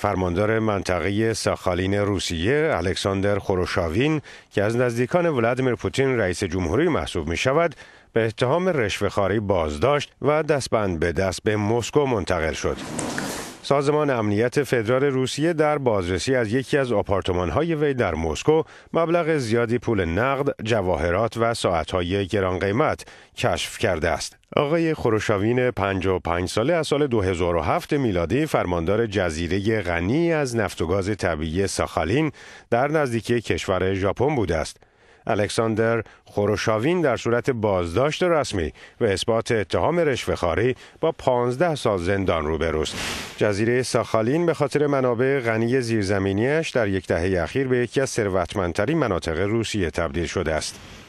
فرماندار منطقه ساخالین روسیه الکساندر خروشاوین که از نزدیکان ولادیمیر پوتین رئیس جمهوری محسوب می شود به اتهام رشوهخواری بازداشت و دستبند به دست به مسکو منتقل شد. سازمان امنیت فدرال روسیه در بازرسی از یکی از آپارتمان‌های وی در مسکو مبلغ زیادی پول نقد، جواهرات و های گران قیمت کشف کرده است. آقای خروشاوین 55 ساله از سال 2007 میلادی فرماندار جزیره غنی از نفت و گاز طبیعی ساخالین در نزدیکی کشور ژاپن بوده است. الکساندر خروشاوین در صورت بازداشت رسمی و اثبات اتهام رشوهخواری با 15 سال زندان روبروست. جزیره ساخالین به خاطر منابع غنی زیرزمینیش در یک دهه اخیر به یکی از ثروتمندترین مناطق روسیه تبدیل شده است.